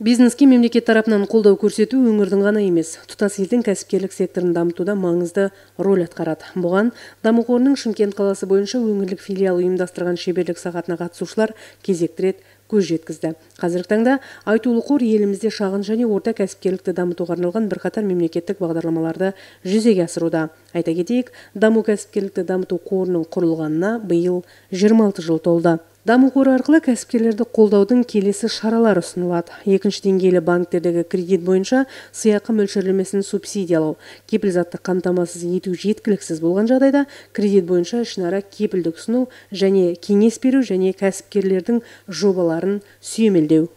бизнеске мемлекет тарапынан қолдау көрсету өңірдің ғана емес тұтас елдің кәсіпкерлік секторын дамытуда маңызды рөл атқарады бұған даму қорының шымкент қаласы бойынша өңірлік филиал ұйымдастырған шеберлік сағатына қатысушылар кезекті рет көз жеткізді қазіргі таңда айтулы қор елімізде шағын және орта кәсіпкерлікті дамытуға арналған бірқатар мемлекеттік бағдарламаларды жүзеге асыруда айта кетейік даму кәсіпкерлікті дамыту қорының құрылғанына биыл 26 жыл толды даму қоры арқылы кәсіпкерлерді қолдаудың келесі шаралары ұсынылады екінші деңгейлі банктердегі кредит бойынша сыйақы мөлшерлемесін субсидиялау кепіл затты қамтамасыз ету жеткіліксіз болған жағдайда кредит бойынша ішінара кепілдік ұсыну және кеңес беру және кәсіпкерлердің жобаларын сүйемелдеу